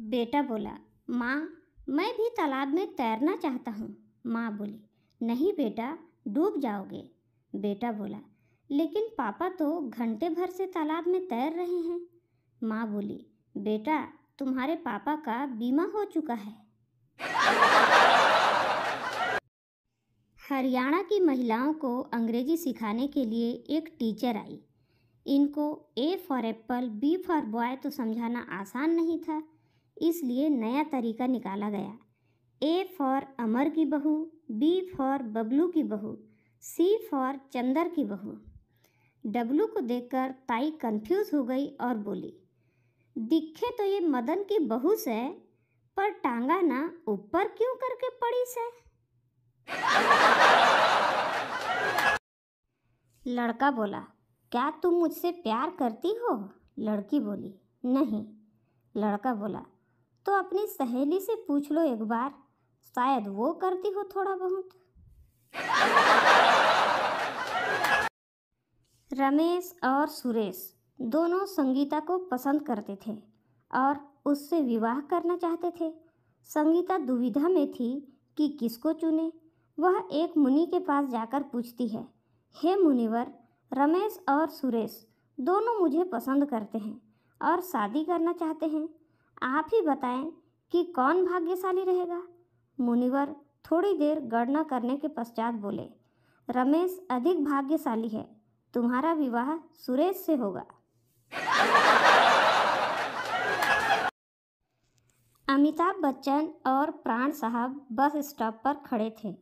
बेटा बोला माँ मैं भी तालाब में तैरना चाहता हूँ माँ बोली नहीं बेटा डूब जाओगे बेटा बोला लेकिन पापा तो घंटे भर से तालाब में तैर रहे हैं माँ बोली बेटा तुम्हारे पापा का बीमा हो चुका है हरियाणा की महिलाओं को अंग्रेजी सिखाने के लिए एक टीचर आई इनको A for apple B for boy तो समझाना आसान नहीं था इसलिए नया तरीका निकाला गया ए फॉर अमर की बहू बी फॉर बबलू की बहू सी फॉर चंदर की बहू डब्लू को देखकर ताई कंफ्यूज हो गई और बोली दिखे तो ये मदन की बहू से पर टांगा ना ऊपर क्यों करके पड़ी से लड़का बोला क्या तुम मुझसे प्यार करती हो लड़की बोली नहीं लड़का बोला तो अपनी सहेली से पूछ लो एक बार शायद वो करती हो थोड़ा बहुत रमेश और सुरेश दोनों संगीता को पसंद करते थे और उससे विवाह करना चाहते थे संगीता दुविधा में थी कि किसको चुने वह एक मुनि के पास जाकर पूछती है हे मुनिवर रमेश और सुरेश दोनों मुझे पसंद करते हैं और शादी करना चाहते हैं आप ही बताएं कि कौन भाग्यशाली रहेगा मुनिवर थोड़ी देर गणना करने के पश्चात बोले रमेश अधिक भाग्यशाली है तुम्हारा विवाह सुरेश से होगा अमिताभ बच्चन और प्राण साहब बस स्टॉप पर खड़े थे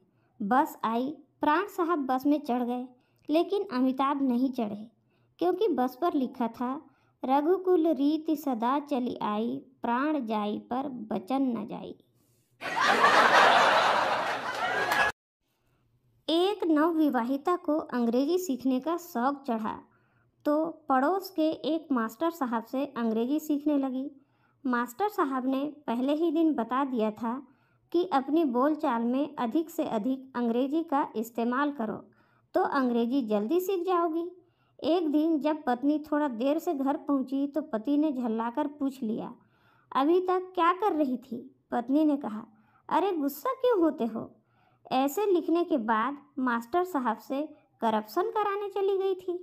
बस आई प्राण साहब बस में चढ़ गए लेकिन अमिताभ नहीं चढ़े क्योंकि बस पर लिखा था रघुकुल रीति सदा चली आई प्राण जाई पर बचन न जाई एक नवविवाहिता को अंग्रेजी सीखने का शौक चढ़ा तो पड़ोस के एक मास्टर साहब से अंग्रेजी सीखने लगी मास्टर साहब ने पहले ही दिन बता दिया था कि अपनी बोलचाल में अधिक से अधिक अंग्रेजी का इस्तेमाल करो तो अंग्रेजी जल्दी सीख जाओगी एक दिन जब पत्नी थोड़ा देर से घर पहुंची तो पति ने झल्लाकर पूछ लिया अभी तक क्या कर रही थी पत्नी ने कहा अरे गुस्सा क्यों होते हो ऐसे लिखने के बाद मास्टर साहब से करप्शन कराने चली गई थी